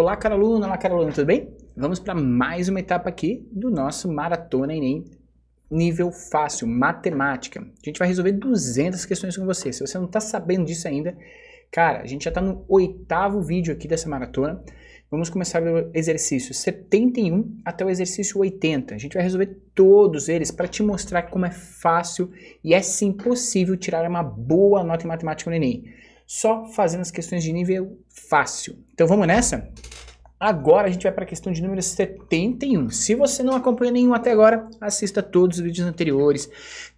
Olá, cara aluno, olá, cara aluno, tudo bem? Vamos para mais uma etapa aqui do nosso Maratona Enem nível fácil, matemática. A gente vai resolver 200 questões com você. Se você não está sabendo disso ainda, cara, a gente já está no oitavo vídeo aqui dessa maratona. Vamos começar pelo exercício 71 até o exercício 80. A gente vai resolver todos eles para te mostrar como é fácil e é sim possível tirar uma boa nota em matemática no Enem só fazendo as questões de nível fácil. Então vamos nessa? Agora a gente vai para a questão de número 71. Se você não acompanha nenhum até agora, assista todos os vídeos anteriores,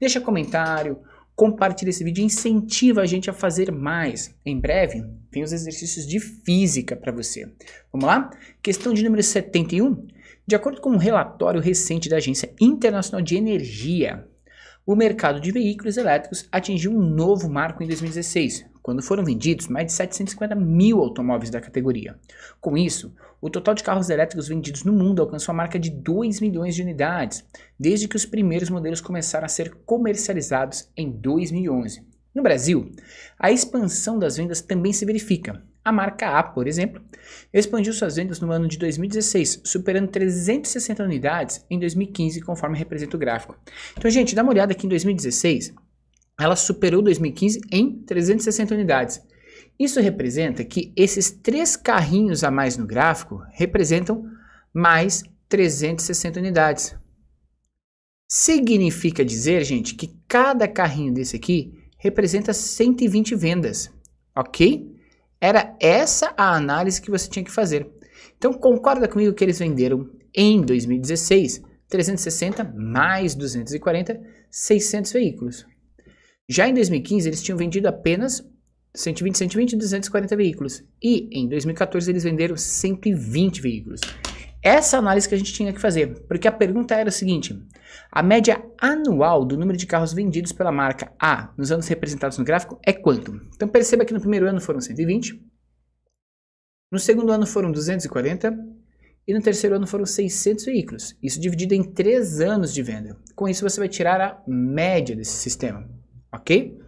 deixa comentário, compartilha esse vídeo, incentiva a gente a fazer mais. Em breve, tem os exercícios de física para você. Vamos lá? Questão de número 71. De acordo com um relatório recente da Agência Internacional de Energia, o mercado de veículos elétricos atingiu um novo marco em 2016, quando foram vendidos mais de 750 mil automóveis da categoria. Com isso, o total de carros elétricos vendidos no mundo alcançou a marca de 2 milhões de unidades, desde que os primeiros modelos começaram a ser comercializados em 2011. No Brasil, a expansão das vendas também se verifica, a marca A, por exemplo, expandiu suas vendas no ano de 2016, superando 360 unidades em 2015, conforme representa o gráfico. Então, gente, dá uma olhada aqui em 2016, ela superou 2015 em 360 unidades. Isso representa que esses três carrinhos a mais no gráfico representam mais 360 unidades. Significa dizer, gente, que cada carrinho desse aqui representa 120 vendas, ok? Era essa a análise que você tinha que fazer. Então concorda comigo que eles venderam em 2016 360 mais 240, 600 veículos. Já em 2015 eles tinham vendido apenas 120, 120 e 240 veículos. E em 2014 eles venderam 120 veículos. Essa análise que a gente tinha que fazer, porque a pergunta era a seguinte: a média anual do número de carros vendidos pela marca A nos anos representados no gráfico é quanto? Então perceba que no primeiro ano foram 120, no segundo ano foram 240 e no terceiro ano foram 600 veículos. Isso dividido em três anos de venda. Com isso você vai tirar a média desse sistema, ok?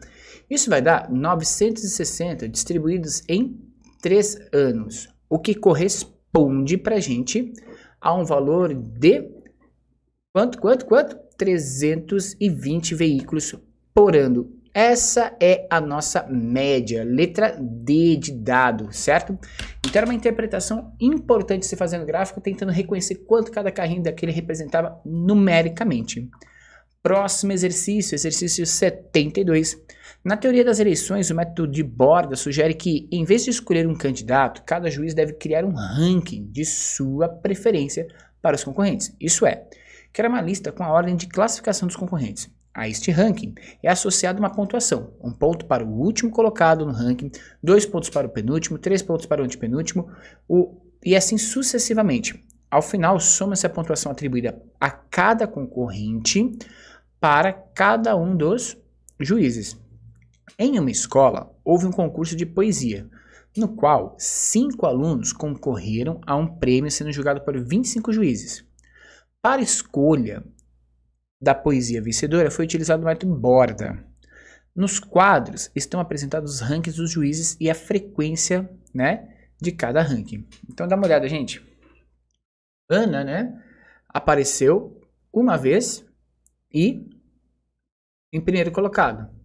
Isso vai dar 960 distribuídos em três anos, o que corresponde responde para a gente a um valor de quanto, quanto, quanto? 320 veículos por ano. Essa é a nossa média, letra D de dado, certo? Então era uma interpretação importante se fazendo gráfico, tentando reconhecer quanto cada carrinho daquele representava numericamente. Próximo exercício, exercício 72. Na teoria das eleições, o método de borda sugere que, em vez de escolher um candidato, cada juiz deve criar um ranking de sua preferência para os concorrentes. Isso é, criar uma lista com a ordem de classificação dos concorrentes. A este ranking é associada uma pontuação: um ponto para o último colocado no ranking, dois pontos para o penúltimo, três pontos para o antepenúltimo, o, e assim sucessivamente. Ao final, soma-se a pontuação atribuída a cada concorrente para cada um dos juízes. Em uma escola, houve um concurso de poesia, no qual cinco alunos concorreram a um prêmio sendo julgado por 25 juízes. Para escolha da poesia vencedora foi utilizado o método borda. Nos quadros estão apresentados os rankings dos juízes e a frequência né, de cada ranking. Então dá uma olhada, gente. Ana, né, apareceu uma vez e em primeiro colocado.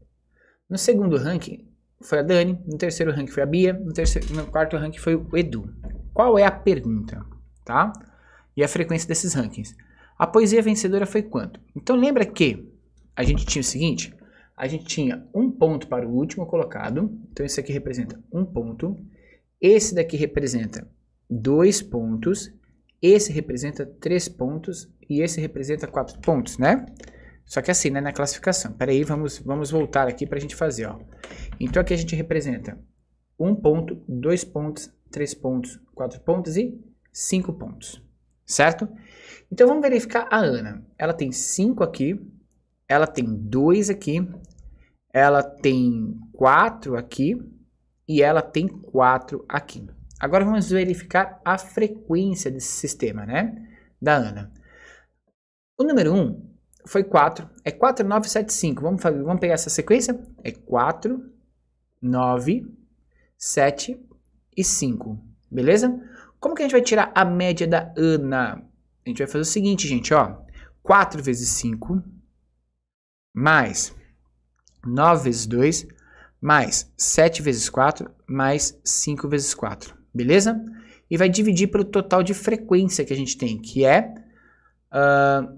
No segundo ranking foi a Dani, no terceiro ranking foi a Bia, no, terceiro, no quarto ranking foi o Edu. Qual é a pergunta, tá? E a frequência desses rankings. A poesia vencedora foi quanto? Então lembra que a gente tinha o seguinte, a gente tinha um ponto para o último colocado, então esse aqui representa um ponto, esse daqui representa dois pontos, esse representa três pontos e esse representa quatro pontos, né? Só que assim, né, na classificação. Peraí, vamos, vamos voltar aqui para a gente fazer. Ó. Então aqui a gente representa 1 ponto, 2 pontos, 3 pontos, 4 pontos e 5 pontos. Certo? Então vamos verificar a Ana. Ela tem 5 aqui, ela tem 2 aqui, ela tem 4 aqui e ela tem 4 aqui. Agora vamos verificar a frequência desse sistema, né? Da Ana. O número 1, um, foi 4. É 4, 9, 7, 5. Vamos, fazer, vamos pegar essa sequência? É 4, 9, 7 e 5. Beleza? Como que a gente vai tirar a média da Ana? A gente vai fazer o seguinte, gente, ó. 4 vezes 5 mais 9 vezes 2 mais 7 vezes 4 mais 5 vezes 4. Beleza? E vai dividir pelo total de frequência que a gente tem, que é... Uh,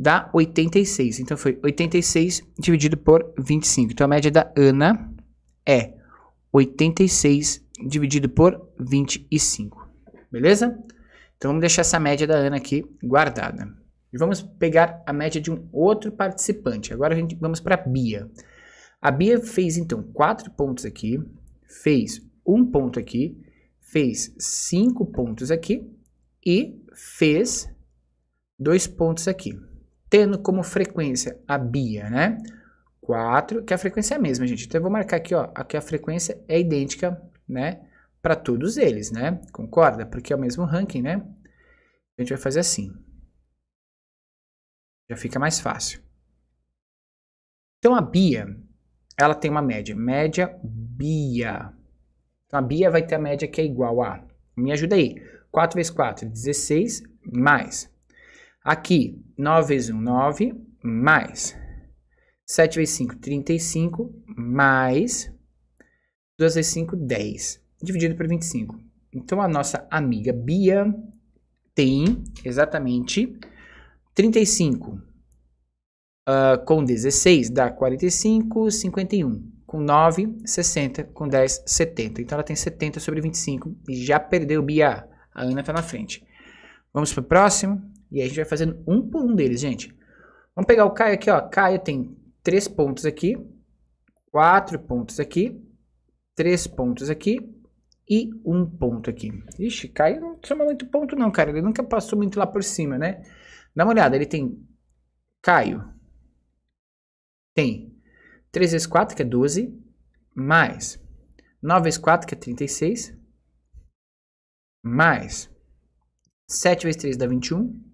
dá 86. Então foi 86 dividido por 25. Então a média da Ana é 86 dividido por 25. Beleza? Então vamos deixar essa média da Ana aqui guardada. E vamos pegar a média de um outro participante. Agora a gente, vamos para a Bia. A Bia fez então 4 pontos aqui, fez um ponto aqui, fez 5 pontos aqui e fez dois pontos aqui tendo como frequência a BIA, né? 4, que a frequência é a mesma, gente. Então, eu vou marcar aqui, ó, aqui a frequência é idêntica, né? Para todos eles, né? Concorda? Porque é o mesmo ranking, né? A gente vai fazer assim. Já fica mais fácil. Então, a BIA, ela tem uma média. Média BIA. Então, a BIA vai ter a média que é igual a... Me ajuda aí. 4 vezes 4, 16, mais Aqui, 9 vezes 1, 9, mais 7 vezes 5, 35, mais 2 vezes 5, 10, dividido por 25. Então, a nossa amiga Bia tem exatamente 35 uh, ah, com 16 dá 45, 51. Com 9, 60. Com 10, 70. Então ela tem 70 sobre 25 e já perdeu Bia. A Ana está na frente. Vamos para o próximo. E aí a gente vai fazendo um por um deles, gente. Vamos pegar o Caio aqui, ó. Caio tem três pontos aqui, quatro pontos aqui, três pontos aqui e um ponto aqui. Ixi, Caio não chama muito ponto não, cara. Ele nunca passou muito lá por cima, né? Dá uma olhada, ele tem Caio. Tem 3 vezes 4, que é 12, mais 9 vezes 4, que é 36, mais 7 vezes 3 dá 21,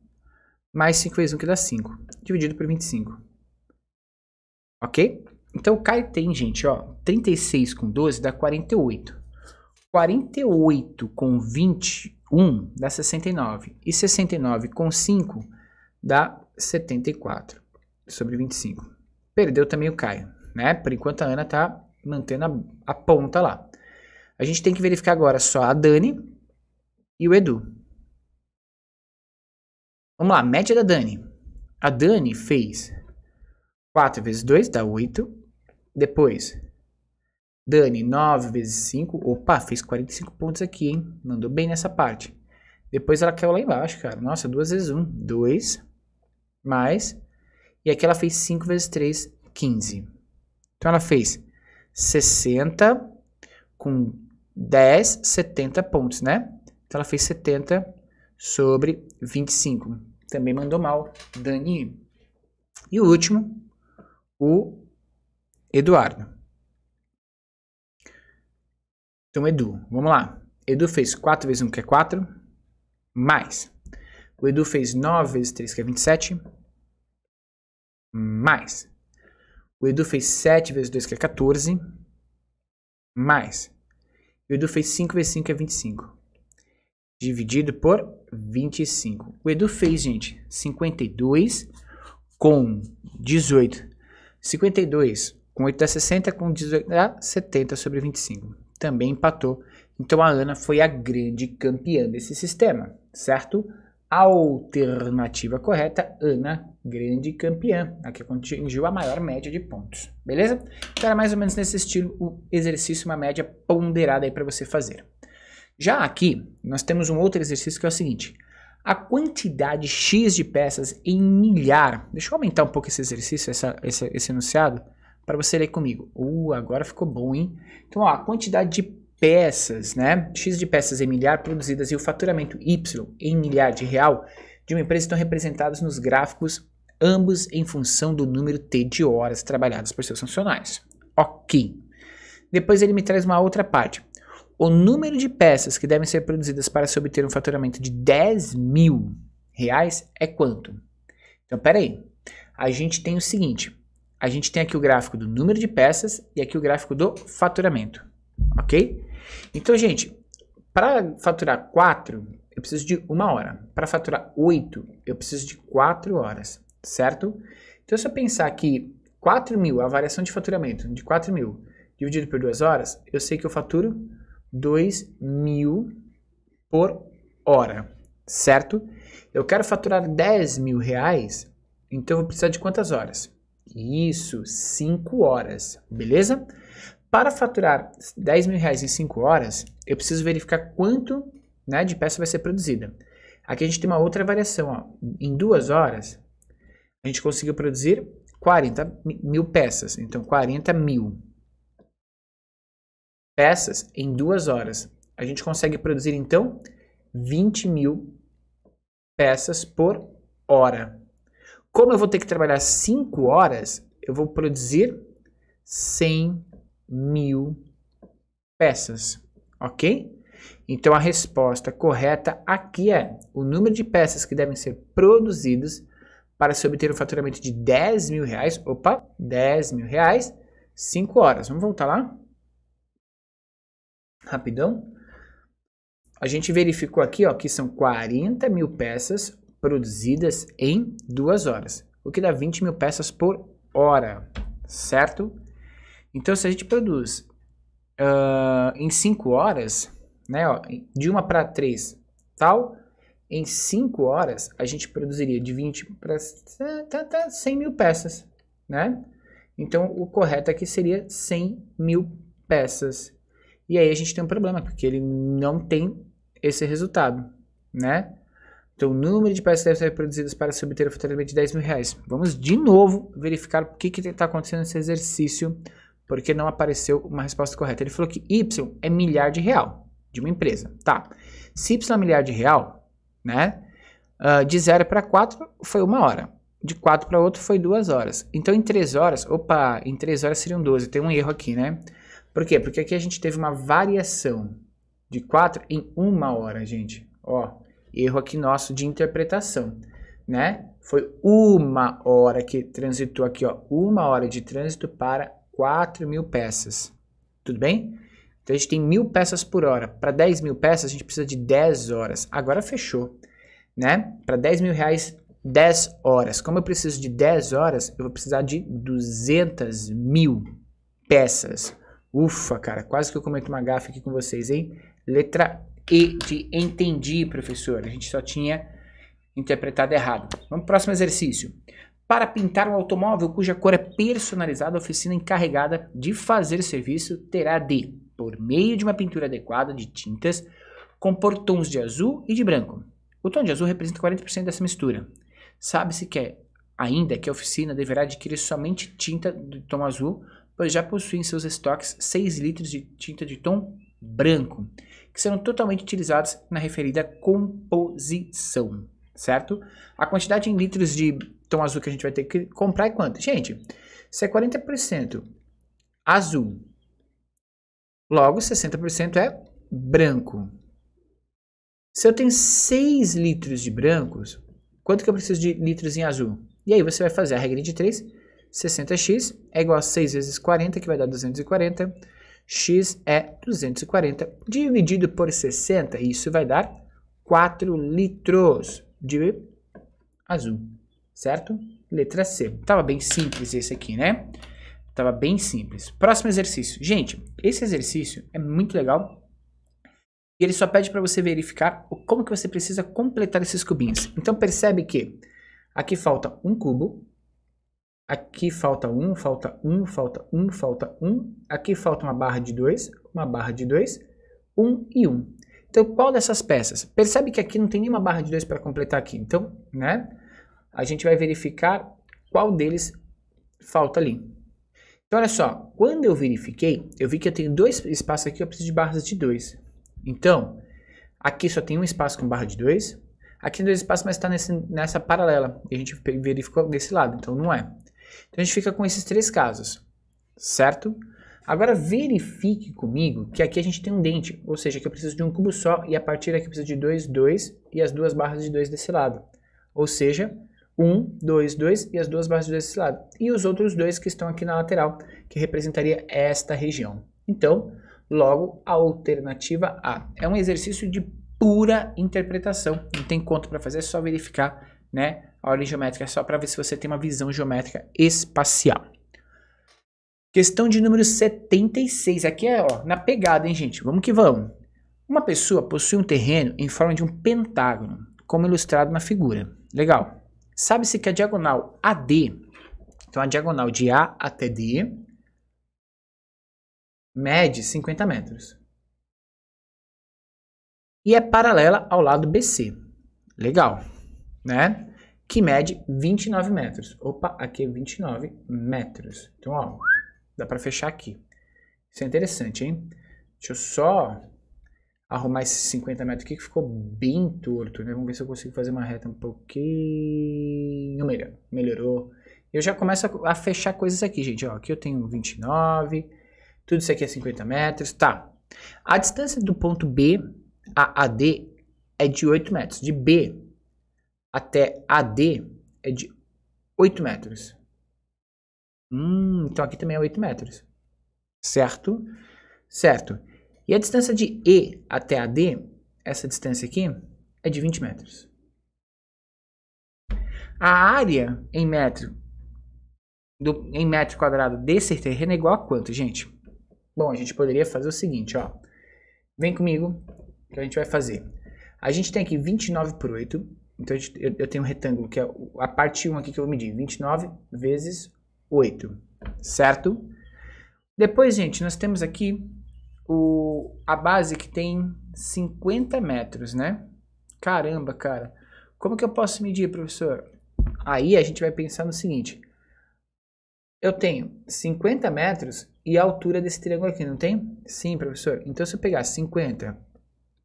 mais 5 vezes 1 que dá 5, dividido por 25. Ok? Então o Caio tem, gente, ó, 36 com 12 dá 48. 48 com 21 dá 69. E 69 com 5 dá 74 sobre 25. Perdeu também o Caio, né? Por enquanto a Ana tá mantendo a, a ponta lá. A gente tem que verificar agora só a Dani e o Edu. Vamos lá, média da Dani. A Dani fez 4 vezes 2 dá 8. Depois, Dani, 9 vezes 5. Opa, fez 45 pontos aqui, hein? Mandou bem nessa parte. Depois ela caiu lá embaixo, cara. Nossa, 2 vezes 1, 2. Mais. E aqui ela fez 5 vezes 3, 15. Então ela fez 60 com 10, 70 pontos, né? Então ela fez 70 sobre 25. Também mandou mal, Dani. E o último, o Eduardo. Então, Edu, vamos lá. Edu fez 4 vezes 1, que é 4, mais. O Edu fez 9 vezes 3, que é 27, mais. O Edu fez 7 vezes 2, que é 14, mais. O Edu fez 5 vezes 5, que é 25 dividido por 25. O Edu fez, gente, 52 com 18. 52 com 8 dá 60, com 18 dá 70 sobre 25. Também empatou. Então a Ana foi a grande campeã desse sistema, certo? Alternativa correta, Ana, grande campeã, a que atingiu a maior média de pontos, beleza? Então era mais ou menos nesse estilo o exercício, uma média ponderada aí para você fazer. Já aqui, nós temos um outro exercício que é o seguinte. A quantidade X de peças em milhar. Deixa eu aumentar um pouco esse exercício, essa, esse, esse enunciado, para você ler comigo. Uh, agora ficou bom, hein? Então, ó, a quantidade de peças, né? X de peças em milhar produzidas e o faturamento Y em milhar de real de uma empresa estão representados nos gráficos, ambos em função do número T de horas trabalhadas por seus funcionários. Ok. Depois ele me traz uma outra parte o número de peças que devem ser produzidas para se obter um faturamento de 10 mil reais é quanto? Então, peraí. A gente tem o seguinte: a gente tem aqui o gráfico do número de peças e aqui o gráfico do faturamento, ok? Então, gente, para faturar 4, eu preciso de uma hora. Para faturar 8, eu preciso de 4 horas, certo? Então, se eu pensar que 4 mil, a variação de faturamento de 4 mil dividido por 2 horas, eu sei que eu faturo 2 mil por hora, certo? Eu quero faturar 10 mil reais, então eu vou precisar de quantas horas? Isso, 5 horas, beleza? Para faturar 10 mil reais em 5 horas, eu preciso verificar quanto né, de peça vai ser produzida. Aqui a gente tem uma outra variação. Ó. Em 2 horas, a gente conseguiu produzir 40 mil peças. Então, 40 mil peças em duas horas. A gente consegue produzir então 20 mil peças por hora. Como eu vou ter que trabalhar 5 horas, eu vou produzir 100 mil peças, ok? Então a resposta correta aqui é o número de peças que devem ser produzidas para se obter um faturamento de 10 mil reais. Opa, 10 mil reais, 5 horas. Vamos voltar lá? rapidão. A gente verificou aqui ó, que são 40 mil peças produzidas em duas horas, o que dá 20 mil peças por hora, certo? Então, se a gente produz uh, em 5 horas, né, ó, de 1 para 3, tal, em 5 horas a gente produziria de 20 para 100 mil peças, né? Então, o correto aqui seria 100 mil peças e aí a gente tem um problema, porque ele não tem esse resultado, né? Então, o número de peças deve ser produzidas para se obter o faturamento de 10 mil reais. Vamos de novo verificar o que está acontecendo nesse exercício, porque não apareceu uma resposta correta. Ele falou que Y é milhar de real de uma empresa. Tá. Se Y é milhar de real, né? Uh, de 0 para 4 foi uma hora. De 4 para outro foi duas horas. Então, em 3 horas, opa, em 3 horas seriam 12. Tem um erro aqui, né? Por quê? Porque aqui a gente teve uma variação de 4 em 1 hora, gente. Ó, erro aqui nosso de interpretação, né? Foi uma hora que transitou aqui, ó, uma hora de trânsito para 4 mil peças, tudo bem? Então a gente tem mil peças por hora. Para 10 mil peças, a gente precisa de 10 horas. Agora fechou, né? Para 10 mil reais, 10 horas. Como eu preciso de 10 horas, eu vou precisar de 200 mil peças. Ufa, cara, quase que eu cometo uma gafe aqui com vocês, hein? Letra E de entendi, professor. A gente só tinha interpretado errado. Vamos pro próximo exercício. Para pintar um automóvel cuja cor é personalizada, a oficina encarregada de fazer o serviço terá de, por meio de uma pintura adequada de tintas, compor tons de azul e de branco. O tom de azul representa 40% dessa mistura. Sabe-se que é, ainda que a oficina deverá adquirir somente tinta de tom azul pois já possuem em seus estoques 6 litros de tinta de tom branco, que serão totalmente utilizados na referida composição, certo? A quantidade em litros de tom azul que a gente vai ter que comprar é quanto? Gente, se é 40% azul, logo 60% é branco. Se eu tenho 6 litros de brancos, quanto que eu preciso de litros em azul? E aí você vai fazer a regra de 3 60x é igual a 6 vezes 40, que vai dar 240. x é 240 dividido por 60, e isso vai dar 4 litros de azul, certo? Letra C. Tava bem simples esse aqui, né? Tava bem simples. Próximo exercício. Gente, esse exercício é muito legal. E ele só pede para você verificar como que você precisa completar esses cubinhos. Então percebe que aqui falta um cubo, Aqui falta 1, um, falta 1, um, falta 1, um, falta 1. Aqui falta uma barra de 2, uma barra de 2, 1 e 1. Então, qual dessas peças? Percebe que aqui não tem nenhuma barra de 2 para completar aqui. Então, né? A gente vai verificar qual deles falta ali. Então, olha só. Quando eu verifiquei, eu vi que eu tenho dois espaços aqui, eu preciso de barras de 2. Então, aqui só tem um espaço com barra de 2. Aqui tem dois espaços, mas está nessa paralela. E a gente verificou desse lado, então não é. Então a gente fica com esses três casos, certo? Agora verifique comigo que aqui a gente tem um dente, ou seja, que eu preciso de um cubo só e a partir daqui eu preciso de 2, 2 e as duas barras de 2 desse lado. Ou seja, 1, 2, 2 e as duas barras de 2 desse lado. E os outros dois que estão aqui na lateral, que representaria esta região. Então, logo, a alternativa A. É um exercício de pura interpretação, não tem conta para fazer, é só verificar né, a ordem geométrica é só para ver se você tem uma visão geométrica espacial. Questão de número 76. Aqui é ó, na pegada, hein, gente? Vamos que vamos. Uma pessoa possui um terreno em forma de um pentágono, como ilustrado na figura. Legal. Sabe-se que a diagonal AD, então a diagonal de A até D, mede 50 metros. E é paralela ao lado BC. Legal, né? que mede 29 metros. Opa, aqui é 29 metros. Então, ó, dá para fechar aqui. Isso é interessante, hein? Deixa eu só arrumar esses 50 metros aqui que ficou bem torto, né? Vamos ver se eu consigo fazer uma reta um pouquinho melhor. Melhorou. Eu já começo a fechar coisas aqui, gente. Ó, aqui eu tenho 29, tudo isso aqui é 50 metros, tá. A distância do ponto B a AD é de 8 metros. De B até AD é de 8 metros. Hum, então aqui também é 8 metros. Certo? Certo. E a distância de E até AD, essa distância aqui, é de 20 metros. A área em metro, do, em metro quadrado desse terreno é igual a quanto, gente? Bom, a gente poderia fazer o seguinte, ó. Vem comigo que a gente vai fazer. A gente tem aqui 29 por 8, então, eu, eu tenho um retângulo, que é a parte 1 aqui que eu vou medir 29 vezes 8, certo? Depois, gente, nós temos aqui o, a base que tem 50 metros, né? Caramba, cara, como que eu posso medir, professor? Aí a gente vai pensar no seguinte, eu tenho 50 metros e a altura desse triângulo aqui, não tem? Sim, professor. Então, se eu pegar 50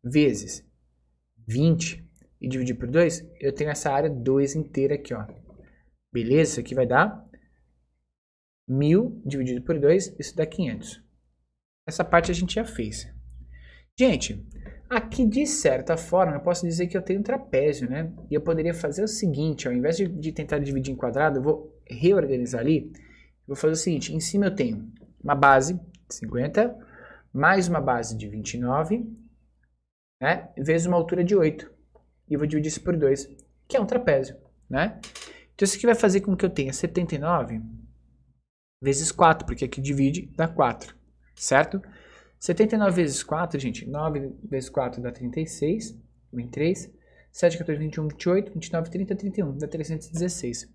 vezes 20, e dividir por 2, eu tenho essa área 2 inteira aqui, ó. Beleza? Isso aqui vai dar 1.000 dividido por 2, isso dá 500. Essa parte a gente já fez. Gente, aqui de certa forma eu posso dizer que eu tenho um trapézio, né? E eu poderia fazer o seguinte, ó, ao invés de, de tentar dividir em quadrado, eu vou reorganizar ali. Vou fazer o seguinte, em cima eu tenho uma base, 50, mais uma base de 29, né? Vezes uma altura de 8 e vou dividir isso por 2, que é um trapézio, né? Então isso aqui vai fazer com que eu tenha 79 vezes 4, porque aqui divide dá 4, certo? 79 vezes 4, gente, 9 vezes 4 dá 36, 23, 7, 14, 21, 28, 29, 30, 31, dá 316.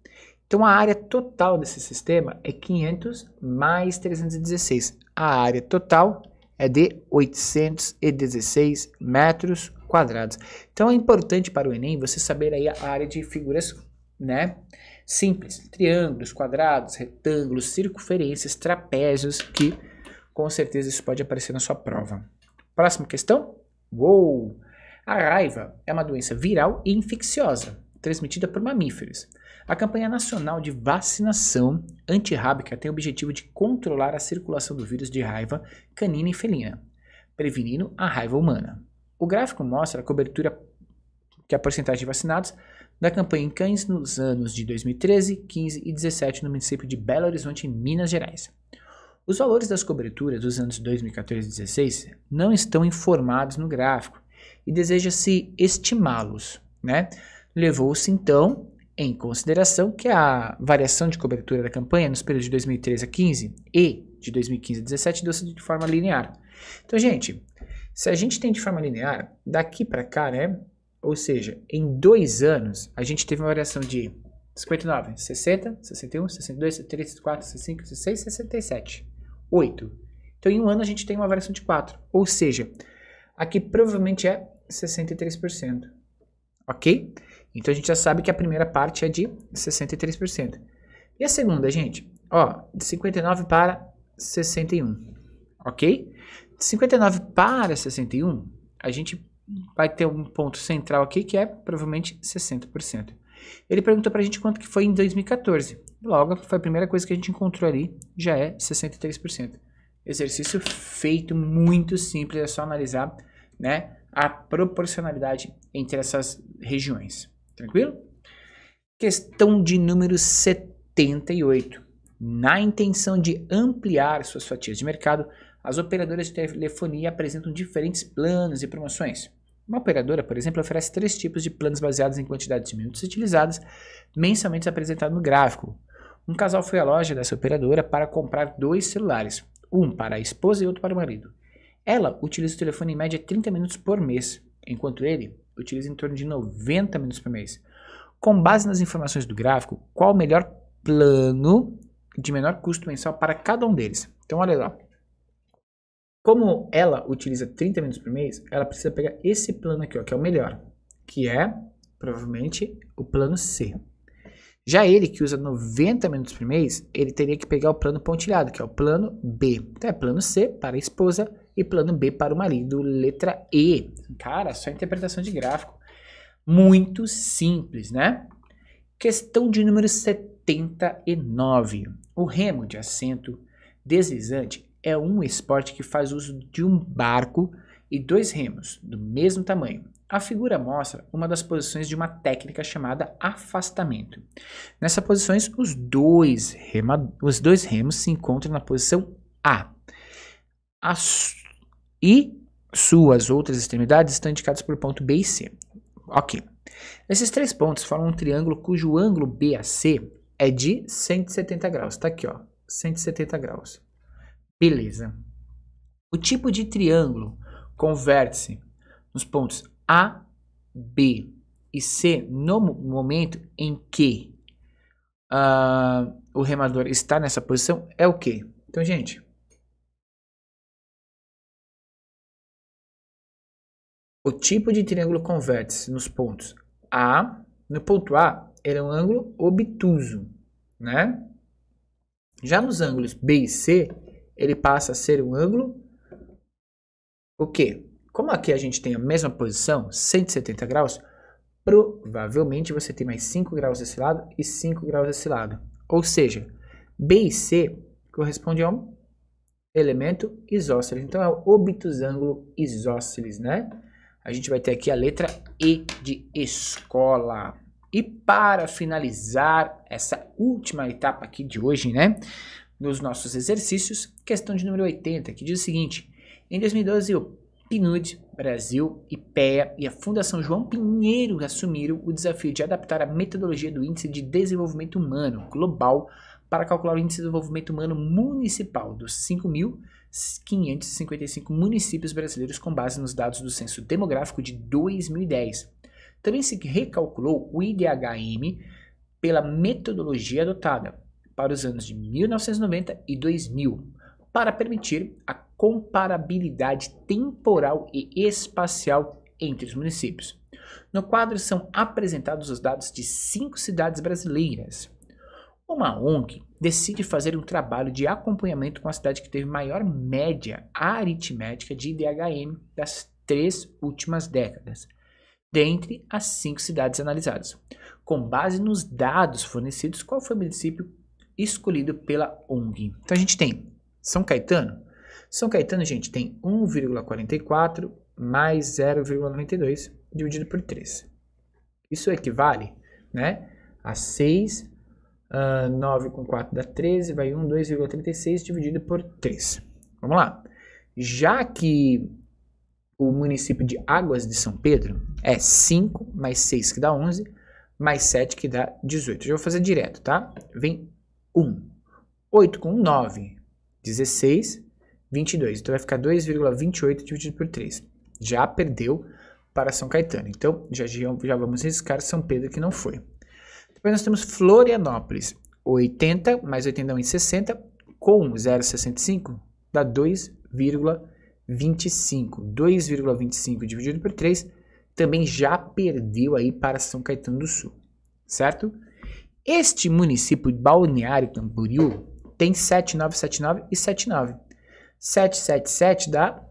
Então a área total desse sistema é 500 mais 316. A área total é de 816 metros quadrados. Então é importante para o Enem você saber aí a área de figuras, né? Simples, triângulos, quadrados, retângulos, circunferências, trapézios, que com certeza isso pode aparecer na sua prova. Próxima questão? Uou! A raiva é uma doença viral e infecciosa, transmitida por mamíferos. A campanha nacional de vacinação antirrábica tem o objetivo de controlar a circulação do vírus de raiva canina e felina, prevenindo a raiva humana. O gráfico mostra a cobertura que é a porcentagem de vacinados da campanha em cães nos anos de 2013, 15 e 17 no município de Belo Horizonte, em Minas Gerais. Os valores das coberturas dos anos 2014 e 16 não estão informados no gráfico e deseja-se estimá-los, né? Levou-se então em consideração que a variação de cobertura da campanha nos períodos de 2013 a 15 e de 2015 a 17 deu-se de forma linear. Então, gente, se a gente tem de forma linear, daqui para cá, né? Ou seja, em dois anos, a gente teve uma variação de 59, 60, 61, 62, 63, 64, 65, 66, 67, 8. Então, em um ano, a gente tem uma variação de 4. Ou seja, aqui provavelmente é 63%. Ok? Então, a gente já sabe que a primeira parte é de 63%. E a segunda, gente? Ó, de 59 para 61. Ok? 59 para 61, a gente vai ter um ponto central aqui que é provavelmente 60%. Ele perguntou para a gente quanto que foi em 2014. Logo, foi a primeira coisa que a gente encontrou ali, já é 63%. Exercício feito muito simples, é só analisar né, a proporcionalidade entre essas regiões. Tranquilo? Questão de número 78. Na intenção de ampliar suas fatias de mercado, as operadoras de telefonia apresentam diferentes planos e promoções. Uma operadora, por exemplo, oferece três tipos de planos baseados em quantidade de minutos utilizadas, mensalmente apresentado no gráfico. Um casal foi à loja dessa operadora para comprar dois celulares, um para a esposa e outro para o marido. Ela utiliza o telefone em média 30 minutos por mês, enquanto ele utiliza em torno de 90 minutos por mês. Com base nas informações do gráfico, qual o melhor plano de menor custo mensal para cada um deles? Então, olha lá. Como ela utiliza 30 minutos por mês, ela precisa pegar esse plano aqui, ó, que é o melhor, que é provavelmente o plano C. Já ele que usa 90 minutos por mês, ele teria que pegar o plano pontilhado, que é o plano B. Então é plano C para a esposa e plano B para o marido, letra E. Cara, só interpretação de gráfico. Muito simples, né? Questão de número 79. O remo de assento deslizante é um esporte que faz uso de um barco e dois remos do mesmo tamanho. A figura mostra uma das posições de uma técnica chamada afastamento. Nessa posição, os dois, rema, os dois remos se encontram na posição A. As, e suas outras extremidades estão indicadas por ponto B e C. Ok. Esses três pontos formam um triângulo cujo ângulo BAC é de 170 graus. Está aqui, ó, 170 graus. Beleza. O tipo de triângulo converte-se nos pontos A, B e C no momento em que uh, o remador está nessa posição é o quê? Então, gente, o tipo de triângulo converte-se nos pontos A. No ponto A, ele é um ângulo obtuso, né? Já nos ângulos B e C, ele passa a ser um ângulo. O quê? Como aqui a gente tem a mesma posição, 170 graus, provavelmente você tem mais 5 graus desse lado e 5 graus desse lado. Ou seja, B e C correspondem a um elemento isósceles. Então é o obtusângulo isósceles, né? A gente vai ter aqui a letra E de escola. E para finalizar essa última etapa aqui de hoje, né? nos nossos exercícios, questão de número 80, que diz o seguinte: em 2012, o PNUD, Brasil, IPEA e a Fundação João Pinheiro assumiram o desafio de adaptar a metodologia do Índice de Desenvolvimento Humano Global para calcular o Índice de Desenvolvimento Humano Municipal dos 5.555 municípios brasileiros com base nos dados do Censo Demográfico de 2010. Também se recalculou o IDHM pela metodologia adotada, para os anos de 1990 e 2000, para permitir a comparabilidade temporal e espacial entre os municípios. No quadro são apresentados os dados de cinco cidades brasileiras. Uma ONG decide fazer um trabalho de acompanhamento com a cidade que teve maior média aritmética de IDHM das três últimas décadas, dentre as cinco cidades analisadas. Com base nos dados fornecidos, qual foi o município escolhido pela ONG. Então a gente tem São Caetano. São Caetano, gente, tem 1,44 mais 0,92 dividido por 3. Isso equivale né, a 6, uh, 9 com 4 dá 13, vai 1, 2,36 dividido por 3. Vamos lá. Já que o município de Águas de São Pedro é 5 mais 6 que dá 11, mais 7 que dá 18. Já vou fazer direto, tá? Vem 1. 8 com 9, 16, 22. Então vai ficar 2,28 dividido por 3. Já perdeu para São Caetano. Então já, já vamos riscar São Pedro que não foi. Depois nós temos Florianópolis. 80 mais 81 em 60 com 0,65 dá 2,25. 2,25 dividido por 3 também já perdeu aí para São Caetano do Sul, certo? Este município de Balneário Camboriú tem 7979 e 79. 777 dá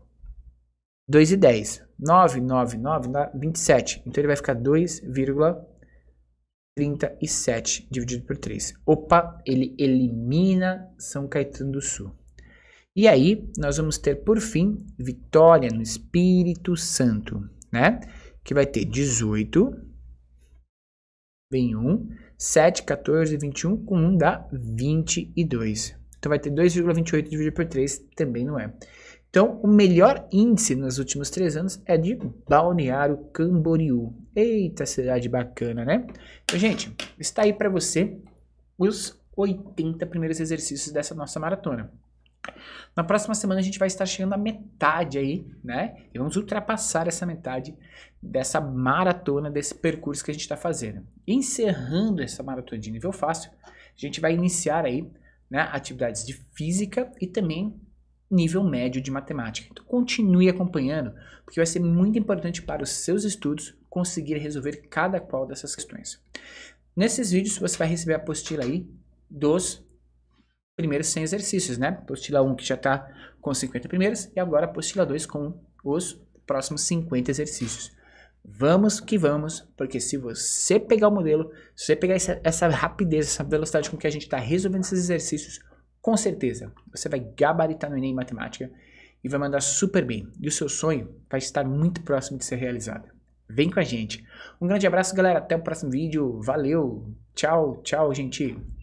2 e 10. 999 dá 27. Então ele vai ficar 2,37 dividido por 3. Opa, ele elimina São Caetano do Sul. E aí nós vamos ter por fim vitória no Espírito Santo, né? Que vai ter 18 vem 1 7, 14, 21, com 1 dá 22. Então vai ter 2,28 dividido por 3, também não é. Então, o melhor índice nos últimos 3 anos é de Balneário Camboriú. Eita, cidade bacana, né? Então, gente, está aí para você os 80 primeiros exercícios dessa nossa maratona. Na próxima semana a gente vai estar chegando à metade aí, né? E vamos ultrapassar essa metade dessa maratona, desse percurso que a gente está fazendo. Encerrando essa maratona de nível fácil, a gente vai iniciar aí né, atividades de física e também nível médio de matemática. Então continue acompanhando, porque vai ser muito importante para os seus estudos conseguir resolver cada qual dessas questões. Nesses vídeos você vai receber a apostila aí dos primeiros 100 exercícios, né? Postila 1 que já está com 50 primeiros e agora postila 2 com os próximos 50 exercícios. Vamos que vamos, porque se você pegar o modelo, se você pegar essa, essa rapidez, essa velocidade com que a gente está resolvendo esses exercícios, com certeza você vai gabaritar no Enem em matemática e vai mandar super bem. E o seu sonho vai estar muito próximo de ser realizado. Vem com a gente. Um grande abraço, galera. Até o próximo vídeo. Valeu. Tchau, tchau, gente.